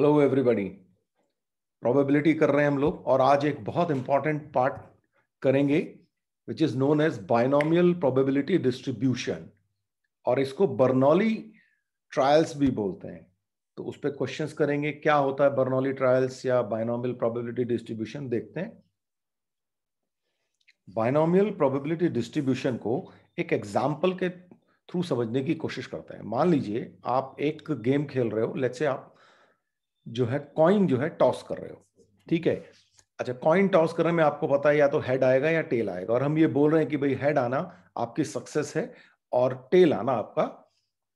Hello everybody probability कर रहे हैं हम लोग और आज एक बहुत इंपॉर्टेंट पार्ट करेंगे which is known as binomial probability distribution और इसको बर्नौली ट्रायल्स भी बोलते हैं तो उस पर क्वेश्चन करेंगे क्या होता है बर्नौली ट्रायल्स या बाइनोमियल प्रोबेबिलिटी डिस्ट्रीब्यूशन देखते हैं बाइनोमियल प्रोबेबिलिटी डिस्ट्रीब्यूशन को एक एग्जाम्पल के थ्रू समझने की कोशिश करते हैं मान लीजिए आप एक गेम खेल रहे हो लेट से आप जो है कॉइन जो है टॉस कर रहे हो ठीक है अच्छा कॉइन टॉस करने में आपको पता है या तो हेड आएगा या टेल आएगा और हम ये बोल रहे हैं कि भाई हेड आना आपकी सक्सेस है और टेल आना आपका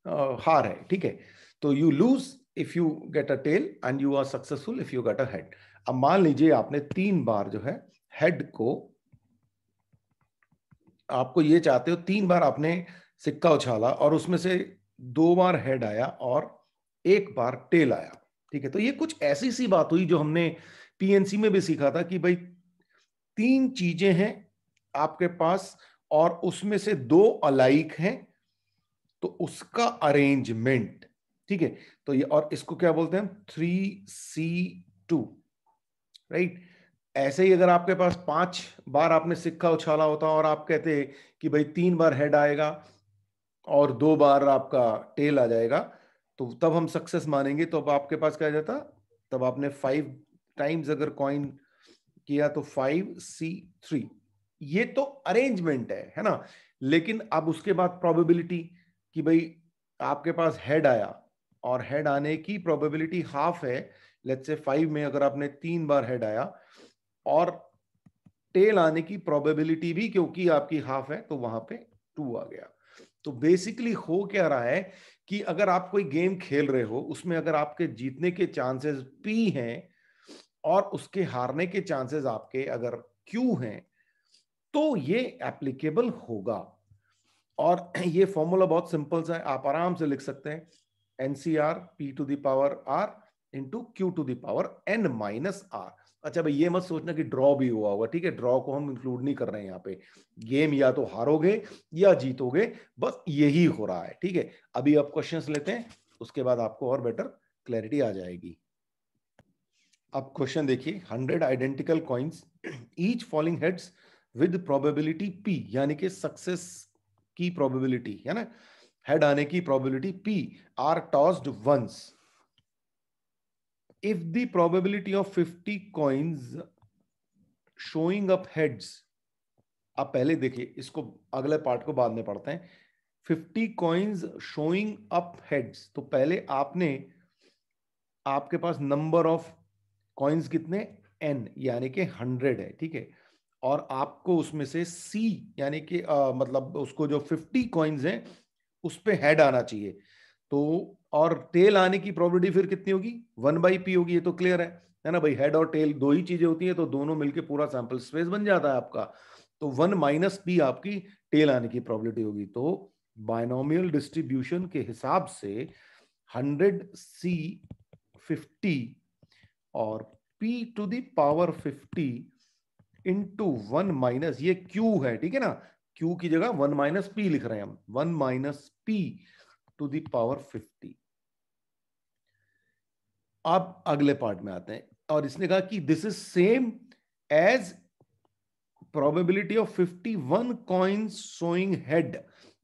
आ, हार है ठीक है तो you lose if you get a tail and you are successful if you get a head अब मान लीजिए आपने तीन बार जो है हेड को आपको ये चाहते हो तीन बार आपने सिक्का उछाला और उसमें से दो बार हेड आया और एक बार टेल आया ठीक है तो ये कुछ ऐसी सी बात हुई जो हमने पीएनसी में भी सीखा था कि भाई तीन चीजें हैं आपके पास और उसमें से दो अलाइक हैं तो उसका अरेंजमेंट ठीक है तो ये और इसको क्या बोलते हैं थ्री सी टू राइट ऐसे ही अगर आपके पास पांच बार आपने सिक्का उछाला होता और आप कहते कि भाई तीन बार हेड आएगा और दो बार आपका टेल आ जाएगा तो तब हम सक्सेस मानेंगे तो अब आपके पास क्या जाता तब आपने फाइव टाइम्स अगर कॉइन किया तो फाइव सी थ्री ये तो अरेंजमेंट है है ना लेकिन अब उसके बाद प्रोबेबिलिटी कि भाई आपके पास हेड आया और हेड आने की प्रोबेबिलिटी हाफ है लेट्स से फाइव में अगर आपने तीन बार हेड आया और टेल आने की प्रोबेबिलिटी भी क्योंकि आपकी हाफ है तो वहां पे टू आ गया तो बेसिकली हो क्या रहा है कि अगर आप कोई गेम खेल रहे हो उसमें अगर आपके जीतने के चांसेस पी हैं और उसके हारने के चांसेस आपके अगर क्यू हैं तो ये एप्लीकेबल होगा और ये फॉर्मूला बहुत सिंपल सा है आप आराम से लिख सकते हैं n C r p to the power r into q to the power N minus r अच्छा भाई ये मत सोचना कि ड्रॉ भी हुआ होगा ठीक है ड्रॉ को हम इंक्लूड नहीं कर रहे हैं यहाँ पे गेम या तो हारोगे या जीतोगे बस यही हो रहा है ठीक है अभी आप क्वेश्चन लेते हैं उसके बाद आपको और बेटर क्लैरिटी आ जाएगी अब क्वेश्चन देखिए hundred identical coins each falling heads with probability p यानी कि सक्सेस की प्रोबेबिलिटी है ना हेड आने की probability p are tossed once if the probability of 50 coins showing up heads आप पहले देखिए इसको अगले पार्ट को बाद में पढ़ते हैं 50 coins शोइंग अप हेड्स तो पहले आपने आपके पास नंबर ऑफ कॉइन्स कितने एन यानी कि हंड्रेड है ठीक है और आपको उसमें से सी यानी कि मतलब उसको जो फिफ्टी कॉइन्स हैं उस पर हेड आना चाहिए तो और टेल आने की प्रोबेबिलिटी फिर कितनी होगी वन बाई पी होगी ये तो क्लियर है है ना भाई हेड और टेल दो ही चीजें होती हैं तो दोनों मिलके पूरा सैंपल स्पेस बन जाता है आपका तो वन माइनस पी आपकी टेल आने की प्रॉबिलिटी होगी तो बायनोमियल डिस्ट्रीब्यूशन के हिसाब से हंड्रेड सी फिफ्टी और p to the power fifty into one minus ये क्यू है ठीक है ना क्यू की जगह वन माइनस पी लिख रहे हैं हम one minus p to the power fifty आप अगले पार्ट में आते हैं और इसने कहा कि this is same as probability of 51 one coin showing head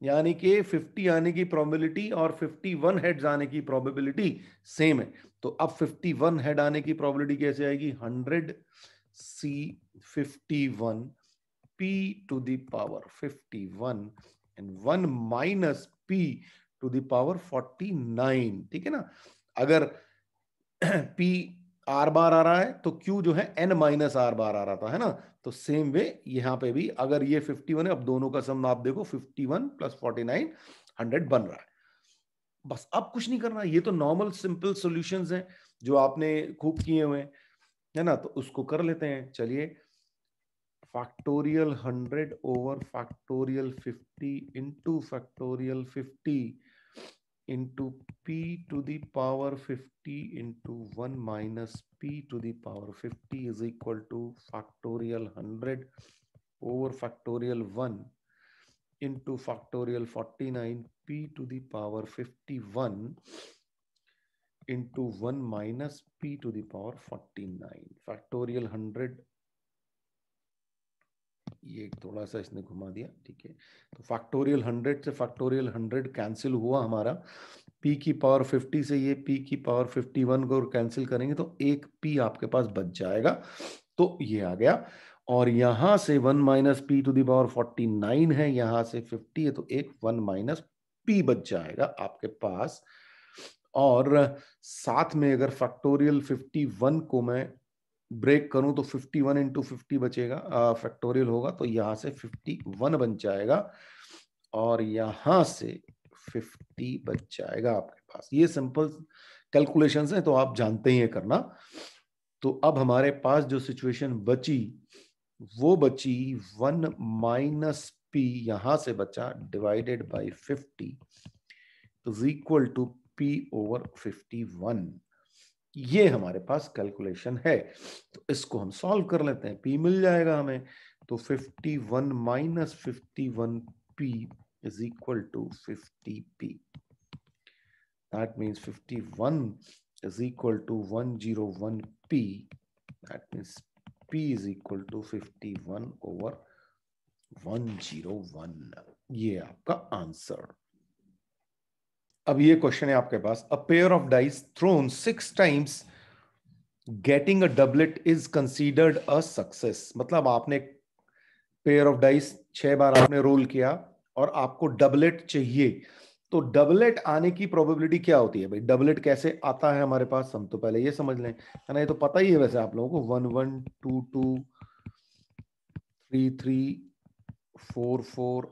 यानी कि 50 आने की प्रोबेबिलिटी और 51 वन हेड आने की प्रोबेबिलिटी सेम है तो अब 51 वन हेड आने की प्रोबेबिलिटी कैसे आएगी 100 सी 51 p to the power 51 and 1 minus p to the power 49 ठीक है ना अगर पी आर बार आ रहा है तो क्यू जो है एन माइनस आर बार आ रहा था है ना तो सेम वे यहां पे भी अगर ये 51 है अब दोनों का सम आप देखो 51 वन प्लस फोर्टी बन रहा है बस अब कुछ नहीं करना ये तो नॉर्मल सिंपल सोल्यूशन हैं जो आपने खूब किए हुए है ना तो उसको कर लेते हैं चलिए factorial hundred over factorial fifty into factorial fifty into p to the power 50 into 1 minus p to the power 50 is equal to factorial 100 over factorial 1 into factorial 49 p to the power 51 into 1 minus p to the power 49. Factorial 100 ये थोड़ा सा इसने घुमा दिया ठीक है तो factorial hundred से फैक्टोरियल हंड्रेड कैंसिल हुआ हमारा पी की पावर फिफ्टी से ये पी की पावर फिफ्टी वन को कैंसिल करेंगे तो एक पी आपके पास बच जाएगा तो ये आ गया और यहाँ से one minus p to the power forty nine है यहाँ से फिफ्टी है तो एक वन माइनस पी बच जाएगा आपके पास और साथ में अगर फैक्टोरियल फिफ्टी वन को मैं ब्रेक करूं तो 51 वन इंटू बचेगा फैक्टोरियल होगा तो यहां से 51 बन जाएगा और यहां से 50 बच जाएगा आपके पास ये सिंपल कैलकुलेशन है तो आप जानते ही है करना तो अब हमारे पास जो सिचुएशन बची वो बची वन माइनस पी यहां से बचा divided by fifty is equal to p over fifty one ये हमारे पास कैलकुलेशन है तो इसको हम सॉल्व कर लेते हैं पी मिल जाएगा हमें तो 51 one minus fifty one p is equal to fifty p that means fifty one p that to p is equal to fifty one over one zero one ये आपका आंसर अब ये क्वेश्चन है आपके पास a pair of dice thrown six times getting a doublet is considered a success मतलब आपने pair of dice छह बार आपने रोल किया और आपको डबलेट चाहिए तो डबलेट आने की प्रोबेबिलिटी क्या होती है भाई डबलेट कैसे आता है हमारे पास हम तो पहले ये समझ लें है ना ये तो पता ही है वैसे आप लोगों को one one two two three three four four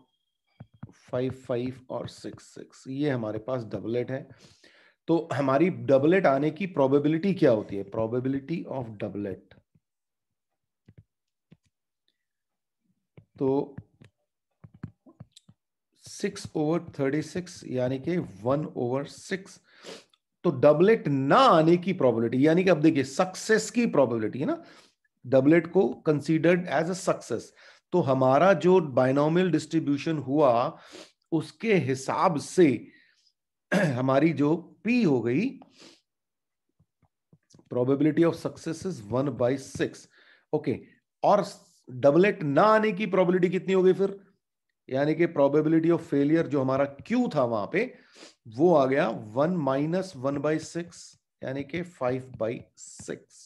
five five और सिक्स सिक्स ये हमारे पास डबलेट है तो हमारी डबलेट आने की प्रोबेबिलिटी क्या होती है प्रोबेबिलिटी ऑफ डबलेट तो सिक्स ओवर थर्टी सिक्स यानी कि वन ओवर सिक्स तो डबलेट ना आने की प्रोबेबिलिटी यानी कि अब देखिए सक्सेस की प्रोबेबिलिटी है ना डबलेट को कंसीडर्ड एज अ सक्सेस तो हमारा जो बाइनोमियल डिस्ट्रीब्यूशन हुआ उसके हिसाब से हमारी जो पी हो गई probability of success is one by six okay और डबलेट ना आने की प्रोबेबिलिटी कितनी हो गई फिर यानी कि प्रोबेबिलिटी ऑफ फेलियर जो हमारा क्यू था वहां पे वो आ गया one minus one by six यानी कि फाइव बाई सिक्स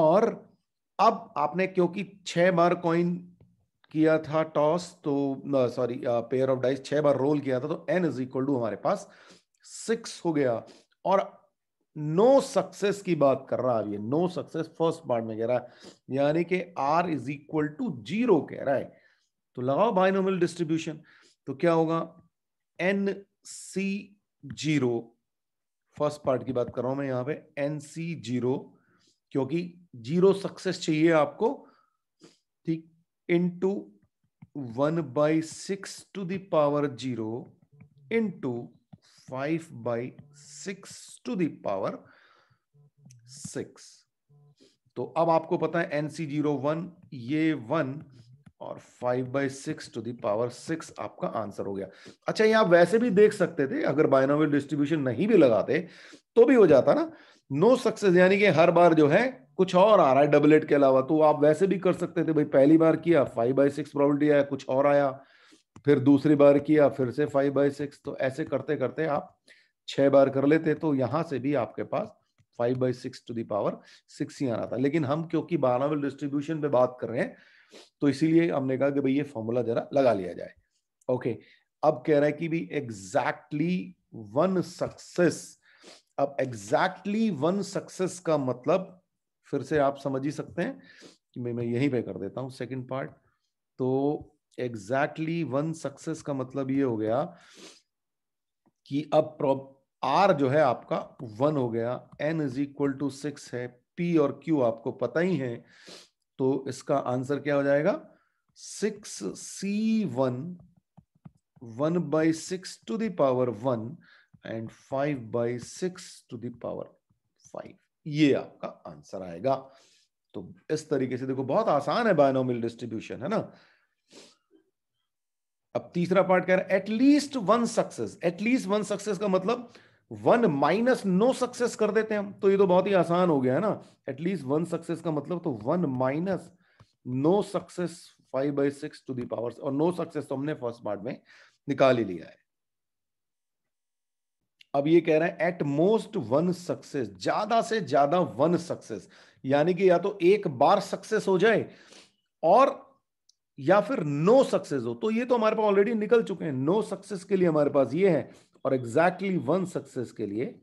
और अब आपने क्योंकि छह बार कॉइन किया था टॉस तो सॉरी पेयर ऑफ डाइस छह बार रोल किया था तो एन इज इक्वल टू हमारे पास सिक्स हो गया और नो सक्सेस की बात कर रहा है ये नो सक्सेस फर्स्ट पार्ट में कह रहा है यानी कि r is equal to zero कह रहा है तो लगाओ बाइनोमियल डिस्ट्रीब्यूशन तो क्या होगा n C zero first part की बात कर रहा हूं मैं यहां पे एन सी जीरो क्योंकि जीरो सक्सेस चाहिए आपको ठीक into one by six to the power zero into five by six to the power six तो अब आपको पता है एनसी जीरो वन ये वन और five by six to the power six आपका आंसर हो गया अच्छा ये आप वैसे भी देख सकते थे अगर बायनोवेल डिस्ट्रीब्यूशन नहीं भी लगाते तो भी हो जाता ना नो सक्सेस यानी कि हर बार जो है कुछ और आ रहा है डबल एट के अलावा तो आप वैसे भी कर सकते थे भाई पहली बार किया फाइव बाई सिक्स प्रॉबिलिटी आया कुछ और आया फिर दूसरी बार किया फिर से फाइव बाई सिक्स तो ऐसे करते करते आप छह बार कर लेते तो यहां से भी आपके पास five by six to the power six ही आना था लेकिन हम क्योंकि बारहवें डिस्ट्रीब्यूशन पे बात कर रहे हैं तो इसीलिए हमने कहा कि भाई ये फॉर्मूला जरा लगा लिया जाए ओके अब कह रहा है कि भी एग्जैक्टली वन सक्सेस अब एग्जैक्टली वन सक्सेस का मतलब फिर से आप समझ ही सकते हैं कि मैं मैं यहीं पे कर देता हूं सेकंड पार्ट तो एग्जैक्टली वन सक्सेस का मतलब ये हो गया कि अब प्रॉब आर जो है आपका वन हो गया n is equal to six है पी और क्यू आपको पता ही है तो इसका आंसर क्या हो जाएगा six C one one by six to the power one and five by six to the power five ये आपका आंसर आएगा तो इस तरीके से देखो बहुत आसान है बायनोमियल डिस्ट्रीब्यूशन है ना अब तीसरा पार्ट कह रहा है at least one success at least one success का मतलब वन माइनस नो सक्सेस कर देते हैं हम तो ये तो बहुत ही आसान हो गया है ना एटलीस्ट वन सक्सेस का मतलब तो one minus no success five by six to the power और नो सक्सेस तो हमने फर्स्ट पार्ट में निकाल ही लिया है अब ये कह रहे हैं एट मोस्ट वन सक्सेस ज्यादा से ज्यादा वन सक्सेस यानी कि या तो एक बार सक्सेस हो जाए और या फिर नो no सक्सेस हो तो ये तो हमारे पास ऑलरेडी निकल चुके हैं नो no सक्सेस के लिए हमारे पास ये है और एग्जैक्टली वन सक्सेस के लिए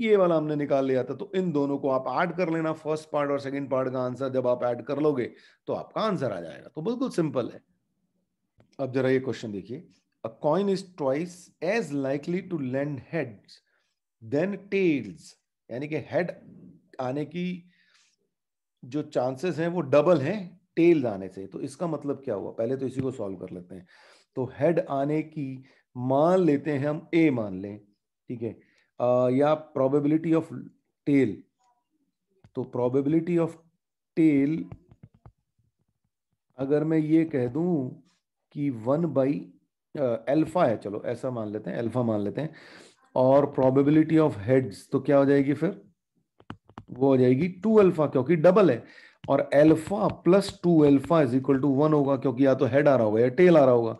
ये वाला हमने निकाल लिया था तो इन दोनों को आप ऐड कर लेना फर्स्ट पार्ट और सेकंड पार्ट का आंसर जब आप ऐड कर लोगे तो आपका आंसर आ जाएगा तो बिल्कुल सिंपल है अब जरा ये क्वेश्चन देखिए a coin is twice as likely to lend heads than tails यानी कि head आने की जो चांसेस हैं वो डबल हैं टेल आने से तो इसका मतलब क्या हुआ पहले तो इसी को सॉल्व कर लेते हैं तो हेड आने की मान लेते हैं हम ए मान लें ठीक है या प्रोबेबिलिटी ऑफ टेल तो प्रोबेबिलिटी ऑफ टेल अगर मैं ये कह दूं कि वन बाई अल्फा है चलो ऐसा मान लेते हैं अल्फा मान लेते हैं और प्रोबेबिलिटी ऑफ हेड्स तो क्या हो जाएगी फिर वो हो जाएगी टू अल्फा क्योंकि डबल है और alpha plus two alpha is equal to one होगा क्योंकि या तो हेड आ रहा होगा या टेल आ रहा होगा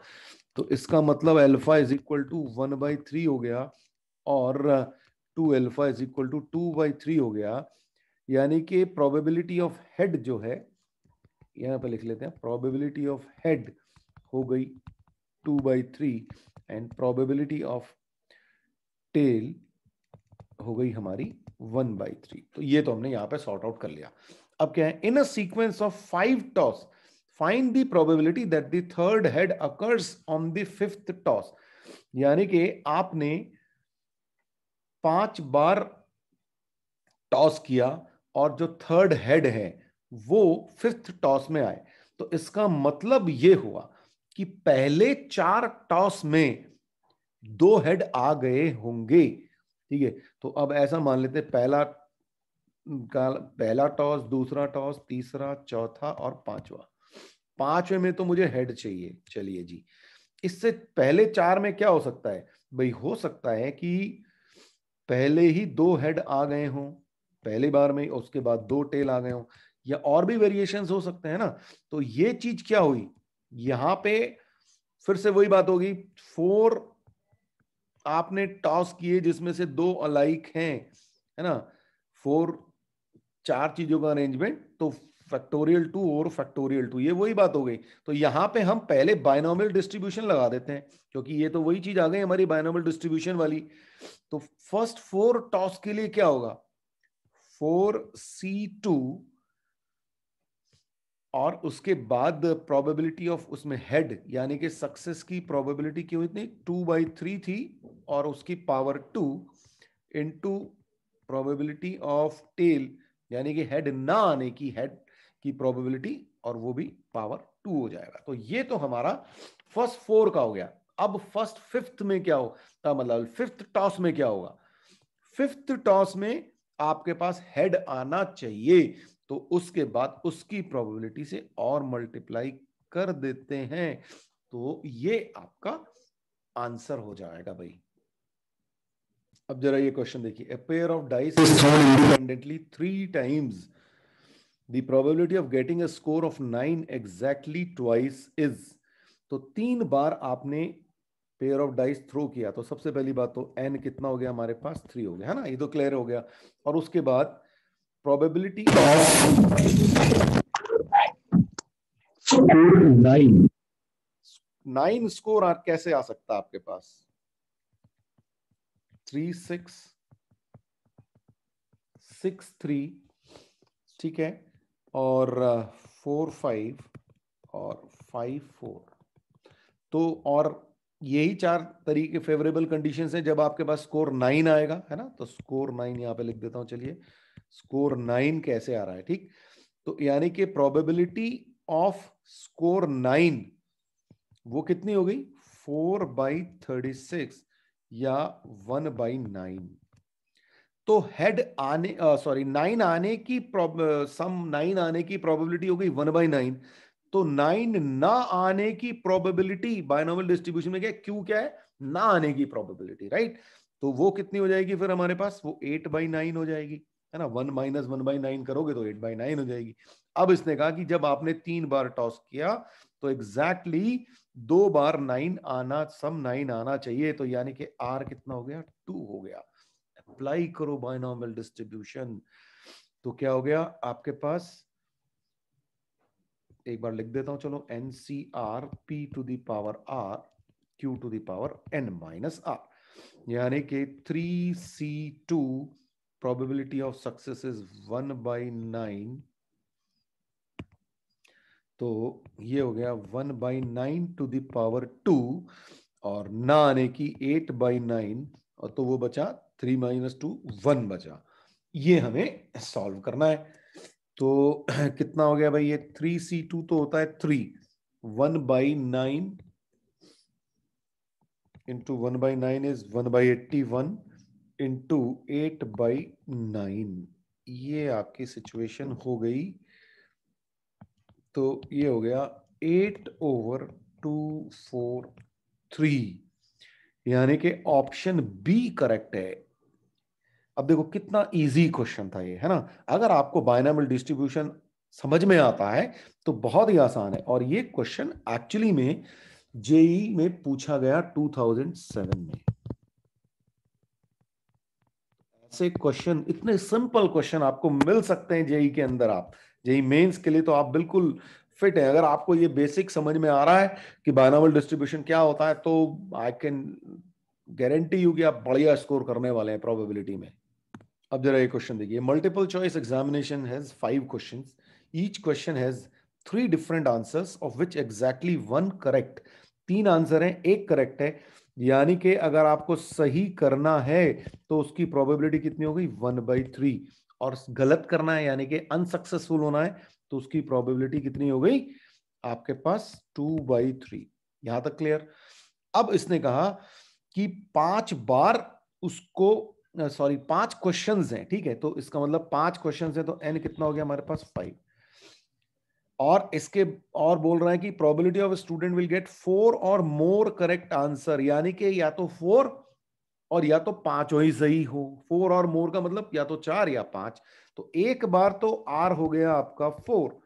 तो इसका मतलब alpha is equal to one by three हो गया और two alpha is equal to two by three हो गया यानी कि प्रोबेबिलिटी ऑफ हेड जो है यहां पर लिख लेते हैं प्रोबेबिलिटी ऑफ हेड हो गई two by three and probability of tail हो गई हमारी वन बाई थ्री तो ये तो हमने यहाँ पे sort out कर लिया अब क्या है in a sequence of five toss find the probability that the third head occurs on the fifth toss यानी कि आपने पांच बार टॉस किया और जो थर्ड हेड है वो फिफ्थ टॉस में आए तो इसका मतलब ये हुआ कि पहले चार टॉस में दो हेड आ गए होंगे ठीक है तो अब ऐसा मान लेते पहला पहला पहला टॉस दूसरा टॉस तीसरा चौथा और पांचवा पांचवे में तो मुझे हेड चाहिए चलिए जी इससे पहले चार में क्या हो सकता है भाई हो सकता है कि पहले ही दो हेड आ गए हों पहली बार में उसके बाद दो टेल आ गए हों या और भी वेरिएशंस हो सकते हैं ना तो ये चीज क्या हुई यहां पे फिर से वही बात होगी फोर आपने टॉस किए जिसमें से दो अलाइक हैं है ना फोर चार चीजों का अरेंजमेंट तो फैक्टोरियल टू और फैक्टोरियल टू ये वही बात हो गई तो यहां पे हम पहले बायनोमल डिस्ट्रीब्यूशन लगा देते हैं क्योंकि ये तो वही चीज आ गई हमारी बायनोमल डिस्ट्रीब्यूशन वाली तो फर्स्ट फोर टॉस के लिए क्या होगा फोर सी टू और उसके बाद प्रोबेबिलिटी ऑफ उसमें हेड यानी कि सक्सेस की प्रोबेबिलिटी क्यों इतनी टू बाई थ्री थी और उसकी power two into probability of tail यानी कि हेड ना आने की हेड की प्रोबेबिलिटी और वो भी पावर टू हो जाएगा तो ये तो हमारा फर्स्ट फोर का हो गया अब फर्स्ट फिफ्थ में क्या हो मतलब फिफ्थ टॉस में क्या होगा फिफ्थ टॉस में आपके पास हेड आना चाहिए तो उसके बाद उसकी प्रोबेबिलिटी से और मल्टीप्लाई कर देते हैं तो ये आपका आंसर हो जाएगा भाई अब जरा ये क्वेश्चन देखिए pair of dice independently three times the probability of getting a score of nine exactly twice is तो तीन बार आपने पेयर ऑफ डाइस थ्रो किया तो सबसे पहली बात तो एन कितना हो गया हमारे पास थ्री हो गया है ना ये तो क्लियर हो गया और उसके बाद probability of nine nine score कैसे आ सकता है आपके पास थ्री सिक्स सिक्स थ्री ठीक है और फोर uh, फाइव और फाइव फोर तो और यही चार तरीके फेवरेबल कंडीशन हैं जब आपके पास स्कोर नाइन आएगा है ना तो स्कोर नाइन यहां पे लिख देता हूं चलिए स्कोर नाइन कैसे आ रहा है ठीक तो यानी कि प्रोबेबिलिटी ऑफ स्कोर नाइन वो कितनी हो गई फोर बाई थर्टी सिक्स या वन बाई नाइन तो हेड आने सॉरी नाइन आने की सम नाइन आने की प्रोबेबिलिटी हो गई वन बाई नाइन तो नाइन ना आने की प्रोबेबिलिटी बायनोमल डिस्ट्रीब्यूशन में क्या क्यू क्या है ना आने की प्रोबेबिलिटी राइट तो वो कितनी हो जाएगी फिर हमारे पास वो एट बाई नाइन हो जाएगी है ना one minus one by nine करोगे तो एट बाई नाइन हो जाएगी अब इसने कहा कि जब आपने तीन बार टॉस किया तो एग्जैक्टली exactly दो बार नाइन आना सम नाइन आना चाहिए तो यानी कि आर कितना हो गया टू हो गया अप्लाई करो बाइनॉमल डिस्ट्रीब्यूशन तो क्या हो गया आपके पास एक बार लिख देता हूं चलो N C R P to the power R Q to the power N minus R यानी कि three C two probability of success is one by nine तो ये हो गया one by nine two the power two और ना आने की एट by नाइन और तो वो बचा थ्री माइनस टू वन बचा ये हमें सॉल्व करना है तो कितना हो गया भाई ये थ्री सी टू तो होता है three one by nine into one by nine is one by eighty one into eight by nine ये आपकी सिचुएशन हो गई तो ये हो गया eight over two four three यानी कि ऑप्शन बी करेक्ट है अब देखो कितना इजी क्वेश्चन था ये है ना अगर आपको बायनामल डिस्ट्रीब्यूशन समझ में आता है तो बहुत ही आसान है और ये क्वेश्चन एक्चुअली में जेई e में पूछा गया 2007 में से क्वेश्चन इतने सिंपल क्वेश्चन आपको मिल सकते हैं जेई के अंदर आप जेई मेंस के लिए तो आप बिल्कुल फिट है अगर आपको ये बेसिक समझ में आ रहा है कि बायनावल डिस्ट्रीब्यूशन क्या होता है तो आई कैन गारंटी यू कि आप बढ़िया स्कोर करने वाले हैं प्रोबेबिलिटी में अब जरा ये क्वेश्चन देखिए multiple choice examination has five question each question has three different answers of which exactly one correct तीन आंसर हैं एक करेक्ट है यानी कि अगर आपको सही करना है तो उसकी प्रोबेबिलिटी कितनी हो गई वन बाई थ्री और गलत करना है यानी कि अनसक्सेसफुल होना है तो उसकी प्रोबेबिलिटी कितनी हो गई आपके पास टू बाई थ्री यहां तक क्लियर अब इसने कहा कि पांच बार उसको सॉरी पांच क्वेश्चंस हैं ठीक है तो इसका मतलब पांच क्वेश्चंस हैं तो एन कितना हो गया हमारे पास फाइव और इसके और बोल रहा है कि probability of student will get four or more correct answer यानी कि या तो फोर और या तो पांचों ही सही हो फोर और मोर का मतलब या तो चार या पांच तो एक बार तो आर हो गया आपका फोर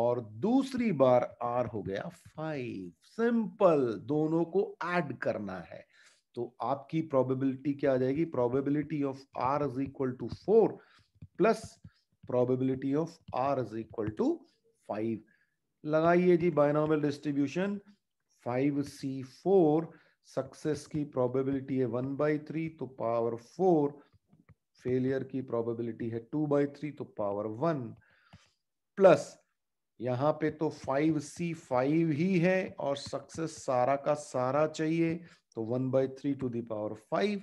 और दूसरी बार आर हो गया फाइव सिंपल दोनों को ऐड करना है तो आपकी प्रोबेबिलिटी क्या आ जाएगी probability of R is equal to four plus probability of R is equal to five लगाइए जी binomial distribution five C four success की प्रोबेबिलिटी है one by three to power four failure की प्रोबेबिलिटी है two by three to power one plus यहां पे तो five C five ही है और सक्सेस सारा का सारा चाहिए तो one by three two the power five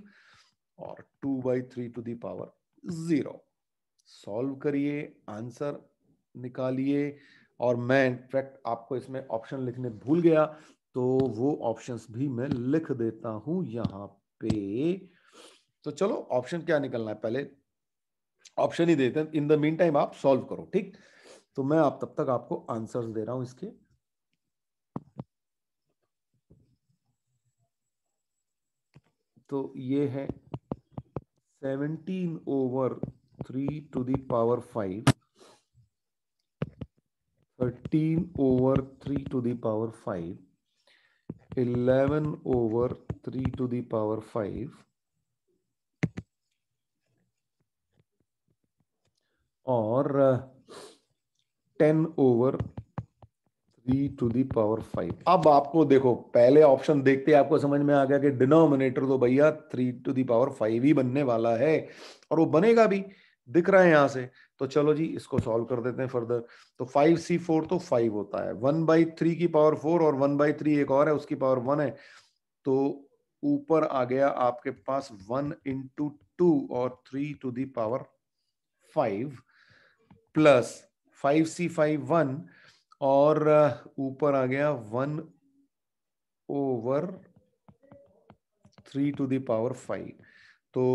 और two by three two the power zero solve करिए आंसर निकालिए और मैं इनफैक्ट आपको इसमें ऑप्शन लिखने भूल गया तो वो ऑप्शंस भी मैं लिख देता हूं यहाँ पे तो चलो ऑप्शन क्या निकलना है पहले ऑप्शन ही देते हैं इन द मीन टाइम आप सॉल्व करो ठीक तो मैं आप तब तक आपको आंसर्स दे रहा हूं इसके तो ये है 17 over 3 two the power five 5 13 over 3 to the power 5, 11 over 3 to the power 5, or uh, 10 over three two the power five अब आपको देखो पहले ऑप्शन देखते आपको समझ में आ गया कि डिनोमिनेटर तो भैया three two the power five ही बनने वाला है और वो बनेगा भी दिख रहा है यहां से तो चलो जी इसको सॉल्व कर देते हैं फर्दर तो फाइव सी फोर तो फाइव होता है वन बाई थ्री की पावर फोर और वन बाई थ्री एक और है उसकी पावर वन है तो ऊपर आ गया आपके पास वन इंटू टू और three two the power five plus five C five one और uh, ऊपर आ गया one over three two the power five तो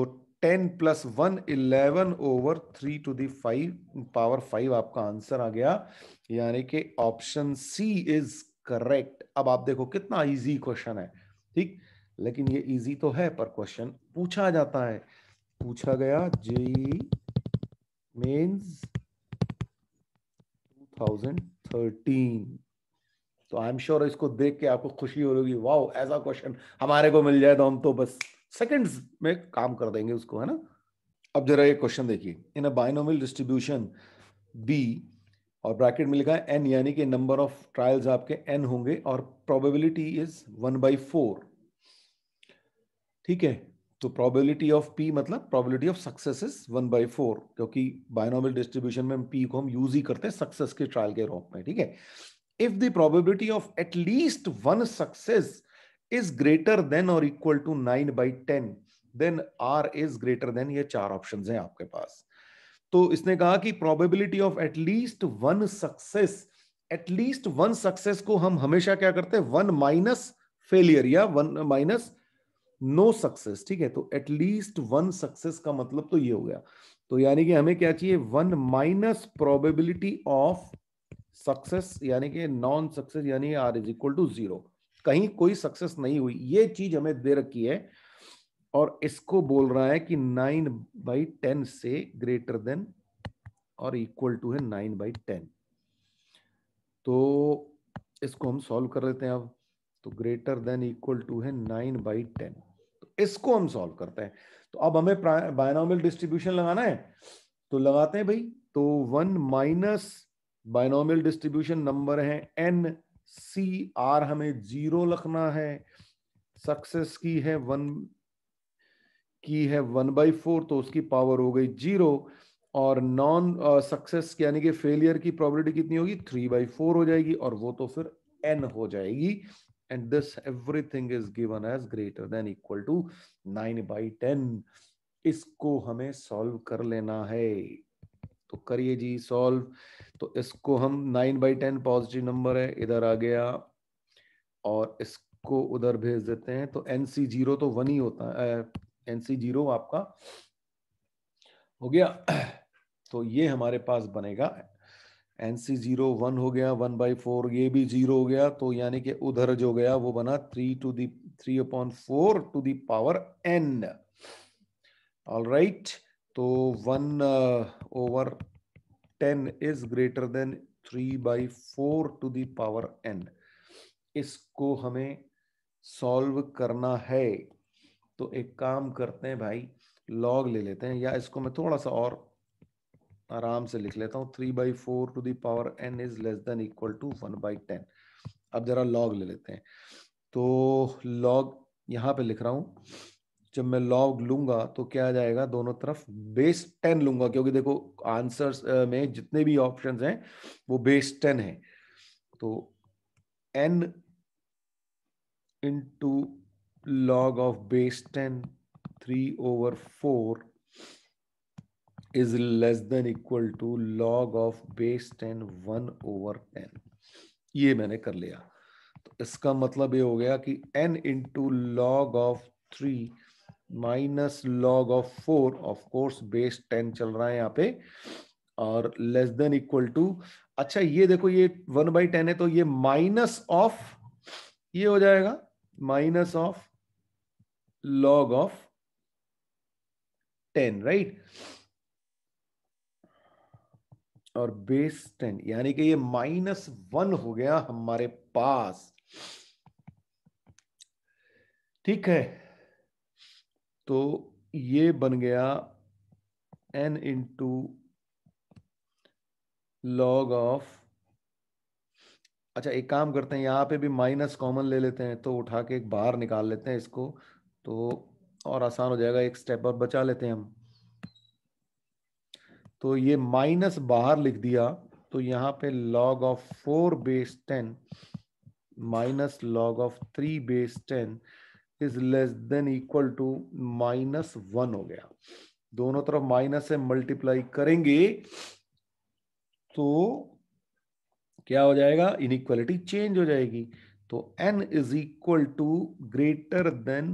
ten plus one eleven over three two the five power five आपका आंसर आ गया यानी कि ऑप्शन सी इज करेक्ट अब आप देखो कितना इजी क्वेश्चन है ठीक लेकिन ये इजी तो है पर क्वेश्चन पूछा जाता है पूछा गया जेई मेन्स 2013 तो आई एम श्योर इसको देख के आपको खुशी हो रही वाह ऐसा क्वेश्चन हमारे को मिल जाए तो हम तो बस सेकेंड्स में काम कर देंगे उसको है ना अब जरा ये क्वेश्चन देखिए in a binomial distribution B और ब्रैकेट में लिखा है एन यानी कि नंबर ऑफ ट्रायल्स आपके एन होंगे और probability is one by four ठीक है तो प्रोबेबिलिटी ऑफ पी मतलब probability of success is one by four क्योंकि बाइनोमियल डिस्ट्रीब्यूशन में हम पी को हम यूज ही करते हैं सक्सेस के ट्रायल के रूप में ठीक है if the probability of at least one success is greater than or equal to nine by ten then R is greater than ये चार ऑप्शन हैं आपके पास तो इसने कहा कि probability of at least one success at least one success को हम हमेशा क्या करते हैं वन माइनस फेलियर या वन माइनस नो सक्सेस ठीक है तो एटलीस्ट वन सक्सेस का मतलब तो ये हो गया तो यानी कि हमें क्या चाहिए one minus probability of success यानी कि नॉन सक्सेस यानी R is equal to zero कहीं कोई सक्सेस नहीं हुई ये चीज हमें दे रखी है और इसको बोल रहा है कि नाइन बाई टेन से greater than or equal to है नाइन बाई टेन तो इसको हम सॉल्व कर लेते हैं अब तो ग्रेटर देन इक्वल टू है नाइन बाई टेन तो इसको हम सॉल्व करते हैं तो अब हमें बायनॉमियल डिस्ट्रीब्यूशन लगाना है तो लगाते हैं भाई तो one minus binomial distribution number है एन सी आर हमें जीरो लिखना है सक्सेस की है वन की है वन बाई फोर तो उसकी पावर हो गई जीरो और नॉन सक्सेस यानी कि फेलियर की प्रोबेबिलिटी कितनी होगी थ्री बाई फोर हो जाएगी और वो तो फिर एन हो जाएगी and this everything is given as greater than equal to nine by ten इसको हमें सॉल्व कर लेना है तो करिए जी सॉल्व तो इसको हम nine by ten positive number है इधर आ गया और इसको उधर भेज देते हैं तो एन सी जीरो तो वन ही होता है एन सी जीरो आपका हो गया तो ये हमारे पास बनेगा एन सी जीरो वन हो गया वन बाई फोर ये भी जीरो हो गया तो यानी कि उधर जो गया वो बना three two the three upon four two the power N all right right. तो one over ten is greater than three by four two the power N इसको हमें सॉल्व करना है तो एक काम करते हैं भाई लॉग ले लेते हैं या इसको मैं थोड़ा सा और आराम से लिख लेता हूँ three by four two the power N is less than equal to one by ten अब जरा लॉग ले लेते हैं तो लॉग यहाँ पे लिख रहा हूँ जब मैं लॉग लूंगा तो क्या जाएगा दोनों तरफ बेस टेन लूंगा क्योंकि देखो आंसर में जितने भी ऑप्शन हैं वो बेस टेन है तो N into log of base ten three over four is less than equal to log of base ten one over ten ये मैंने कर लिया तो इसका मतलब ये हो गया कि N into log of three minus log of four of course base ten चल रहा है यहाँ पे और लेस देन इक्वल टू अच्छा ये देखो ये वन बाई टेन है तो ये माइनस ऑफ ये हो जाएगा minus of log of ten right और बेस टेन यानी कि ये माइनस वन हो गया हमारे पास ठीक है तो ये बन गया एन इंटू लॉग ऑफ अच्छा एक काम करते हैं यहाँ पे भी माइनस कॉमन ले लेते हैं तो उठा के एक बाहर निकाल लेते हैं इसको तो और आसान हो जाएगा एक स्टेप और बचा लेते हैं हम तो ये माइनस बाहर लिख दिया तो यहाँ पे log of four base ten minus log of three base ten is less than equal to minus one हो गया दोनों तरफ माइनस से मल्टीप्लाई करेंगे तो क्या हो जाएगा इनइक्वालिटी चेंज हो जाएगी तो n is equal to greater than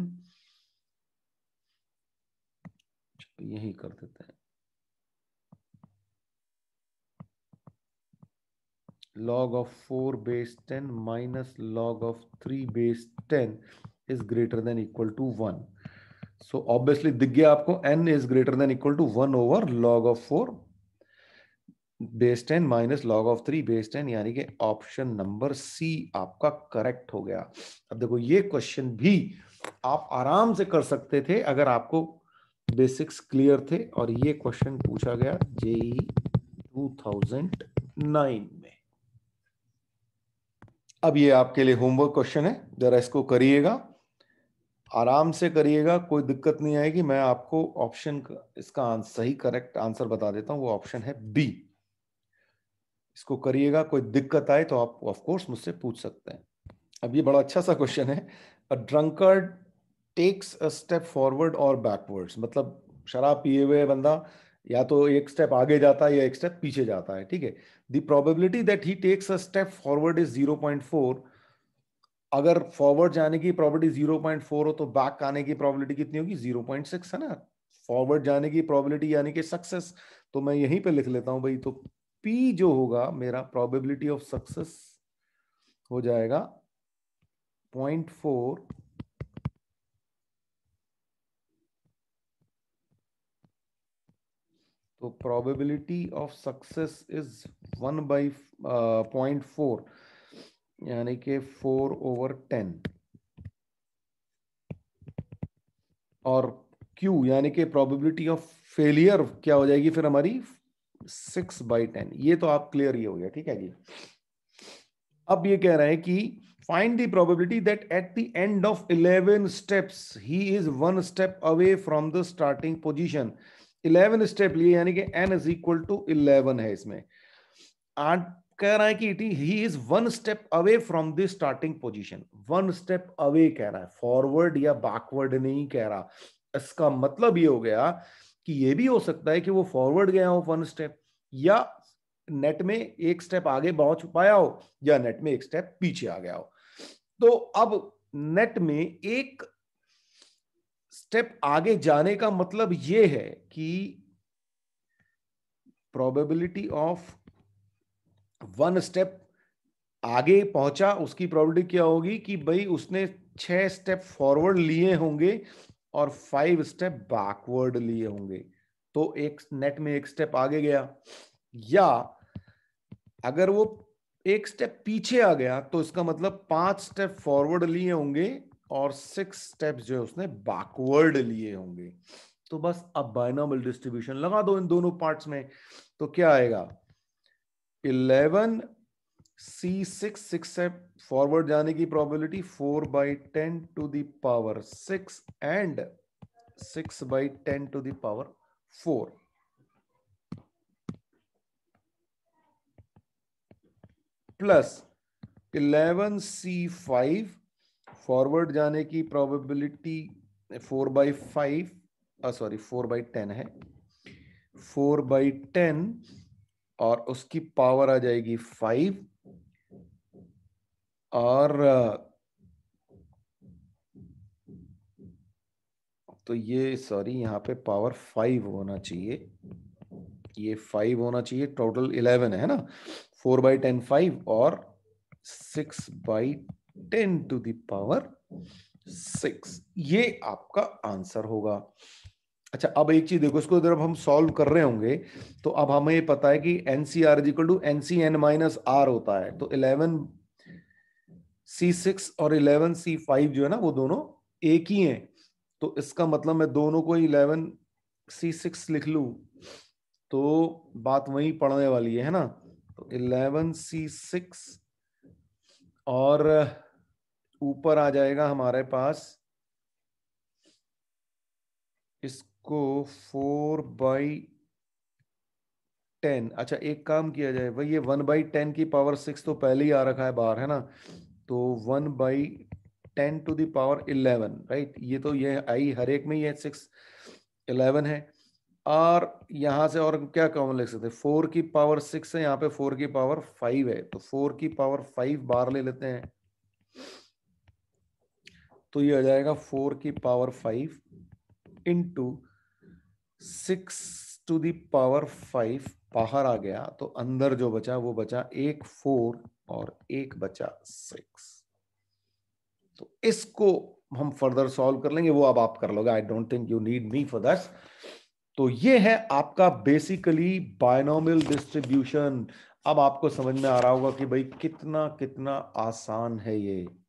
यही कर देते हैं log of 4 base 10 minus log of 3 base is greater than equal to one so obviously दिख गया आपको n is greater than equal to one over log of four base ten minus log of three base ten यानी कि option number C आपका correct हो गया अब देखो ये क्वेश्चन भी आप आराम से कर सकते थे अगर आपको बेसिक्स क्लियर थे और ये क्वेश्चन पूछा गया जेई 2009 e में अब ये आपके लिए होमवर्क क्वेश्चन है जरा इसको करिएगा आराम से करिएगा कोई दिक्कत नहीं आएगी मैं आपको ऑप्शन इसका सही करेक्ट आंसर बता देता हूं वो ऑप्शन है बी इसको करिएगा कोई दिक्कत आए तो आप ऑफ कोर्स मुझसे पूछ सकते हैं अब ये बड़ा अच्छा सा क्वेश्चन है a drunkard takes a step forward or backwards मतलब शराब पिए हुए बंदा या तो एक स्टेप आगे जाता है या एक स्टेप पीछे जाता है ठीक है the probability that he takes a step forward is zero point four अगर फॉरवर्ड जाने की प्रॉबिलिटी जीरो पॉइंट फोर हो तो बैक आने की प्रॉबिलिटी कितनी होगी जीरो पॉइंट सिक्स है ना फॉरवर्ड जाने की प्रॉबिलिटी यानी कि सक्सेस तो मैं यहीं पे लिख लेता हूं भाई तो पी जो होगा मेरा प्रॉबिलिटी ऑफ सक्सेस हो जाएगा पॉइंट फोर तो probability of success is one by point four यानी कि फोर ओवर टेन और क्यू यानी कि प्रोबेबिलिटी ऑफ फेलियर क्या हो जाएगी फिर हमारी सिक्स बाई टेन ये तो आप क्लियर ये हो गया ठीक है जी अब ये कह रहे हैं कि find the probability that at the end of eleven steps he is one step away from the starting position eleven step लिए यानी कि N is equal to eleven है इसमें आठ कह रहा है कि it he is one step away from this starting position one step away कह रहा है फॉरवर्ड या बैकवर्ड नहीं कह रहा इसका मतलब ये हो गया कि ये भी हो सकता है कि वो फॉरवर्ड गया हो वन स्टेप या नेट में एक स्टेप आगे पहुंच पाया हो या नेट में एक स्टेप पीछे आ गया हो तो अब नेट में एक स्टेप आगे जाने का मतलब ये है कि प्रोबेबिलिटी ऑफ वन स्टेप आगे पहुंचा उसकी प्रॉबिलिटी क्या होगी कि भाई उसने छह स्टेप फॉरवर्ड लिए होंगे और फाइव स्टेप बैकवर्ड लिए होंगे तो एक नेट में एक स्टेप आगे गया या अगर वो एक स्टेप पीछे आ गया तो इसका मतलब पांच स्टेप फॉरवर्ड लिए होंगे और सिक्स स्टेप जो है उसने बैकवर्ड लिए होंगे तो बस अब बाइनोमल डिस्ट्रीब्यूशन लगा दो इन दोनों पार्ट्स में तो क्या आएगा इलेवन सी सिक्स सिक्स से फॉरवर्ड जाने की probability four by ten two the power six and six by ten two the power four plus eleven C five forward जाने की probability four by five sorry four by ten है four by ten और उसकी power आ जाएगी five और तो ये sorry यहाँ पे पावर फाइव होना चाहिए ये फाइव होना चाहिए टोटल इलेवन है ना फोर बाई टेन फाइव और six by ten two the power six ये आपका आंसर होगा अच्छा अब एक चीज देखो इसको जब हम सॉल्व कर रहे होंगे तो अब हमें ये पता है कि N C R C is equal to N C N minus R होता है तो इलेवन सी सिक्स और इलेवन सी फाइव जो है ना वो दोनों एक ही हैं तो इसका मतलब मैं दोनों को इलेवन सी सिक्स लिख लू तो बात वही पढ़ने वाली है ना तो इलेवन सी सिक्स और ऊपर आ जाएगा हमारे पास इस को फोर बाई टेन अच्छा एक काम किया जाए भाई ये वन बाई टेन की पावर सिक्स तो पहले ही आ रखा है बाहर है ना तो one by ten two the power eleven right ये तो ये आई हर एक में ये सिक्स इलेवन है और यहां से और क्या कॉमन लिख सकते हैं फोर की पावर सिक्स है यहाँ पे फोर की पावर फाइव है तो फोर की पावर फाइव बार ले लेते हैं तो ये आ जाएगा फोर की power five into six to the power five बाहर आ गया तो अंदर जो बचा वो बचा एक फोर और एक बचा सिक्स तो इसको हम फर्दर सॉल्व कर लेंगे वो अब आप कर लोगे I don't think you need me for this तो ये है आपका बेसिकली बायनोमिल डिस्ट्रीब्यूशन अब आपको समझ में आ रहा होगा कि भाई कितना कितना आसान है ये